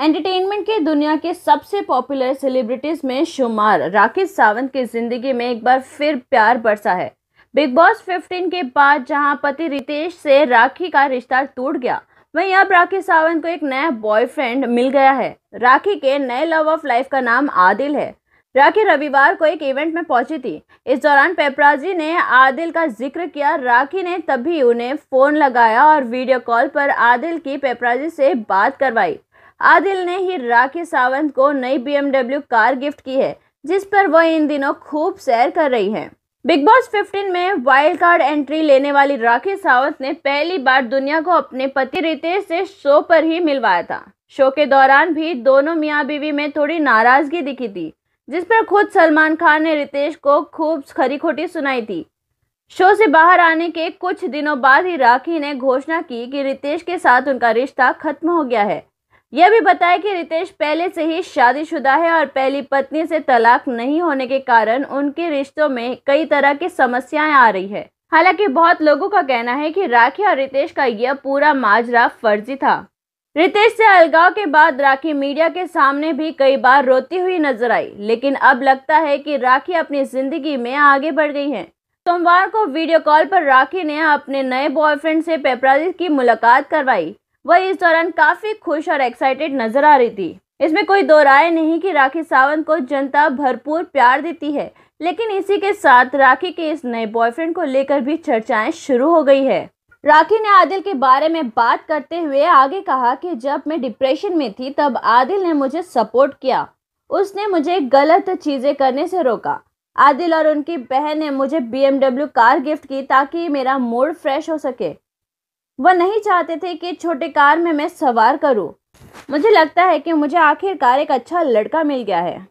Entertainment के दुनिया के सबसे पॉपुलर सेलिब्रिटीज़ में शुमार राकेश सावंत की ज़िंदगी में एक बार फिर प्यार बरसा है बिग बॉस 15 के बाद जहां पति रितेश से राखी का रिश्ता टूट गया वहीं अब राखी सावंत को एक नया बॉयफ्रेंड मिल गया है राखी के नए लव ऑफ लाइफ का नाम आदिल है राखी रविवार को एक इवेंट में पहुंची थी इस दौरान पेपराजी ने आदिल का जिक्र किया राखी ने तभी उन्हें फ़ोन लगाया और वीडियो कॉल पर आदिल की पेपराजी से बात करवाई आदिल ने ही राखी सावंत को नई बी कार गिफ्ट की है जिस पर वह इन दिनों खूब सैर कर रही हैं। बिग बॉस 15 में वाइल्ड कार्ड एंट्री लेने वाली राखी सावंत ने पहली बार दुनिया को अपने पति रितेश से शो पर ही मिलवाया था शो के दौरान भी दोनों मियाँ बीवी में थोड़ी नाराजगी दिखी थी जिस पर खुद सलमान खान ने रितेश को खूब खरी खोटी सुनाई थी शो से बाहर आने के कुछ दिनों बाद ही राखी ने घोषणा की कि रितेश के साथ उनका रिश्ता खत्म हो गया है यह भी बताया कि रितेश पहले से ही शादीशुदा है और पहली पत्नी से तलाक नहीं होने के कारण उनके रिश्तों में कई तरह की समस्याएं आ रही है हालांकि बहुत लोगों का कहना है कि राखी और रितेश का यह पूरा माजरा फर्जी था रितेश से अलगाव के बाद राखी मीडिया के सामने भी कई बार रोती हुई नजर आई लेकिन अब लगता है कि राखी अपनी जिंदगी में आगे बढ़ गई है सोमवार को वीडियो कॉल पर राखी ने अपने नए बॉयफ्रेंड से पेपराजी की मुलाकात करवाई वह इस दौरान काफी खुश और एक्साइटेड नजर आ रही थी इसमें कोई दो राय नहीं कि राखी सावंत को जनता भरपूर प्यार देती है लेकिन इसी के साथ राखी के इस नए बॉयफ्रेंड को लेकर भी चर्चाएं शुरू हो गई है राखी ने आदिल के बारे में बात करते हुए आगे कहा कि जब मैं डिप्रेशन में थी तब आदिल ने मुझे सपोर्ट किया उसने मुझे गलत चीज़ें करने से रोका आदिल और उनकी बहन ने मुझे बी कार गिफ्ट की ताकि मेरा मूड फ्रेश हो सके वह नहीं चाहते थे कि छोटे कार में मैं सवार करूं। मुझे लगता है कि मुझे आखिरकार एक अच्छा लड़का मिल गया है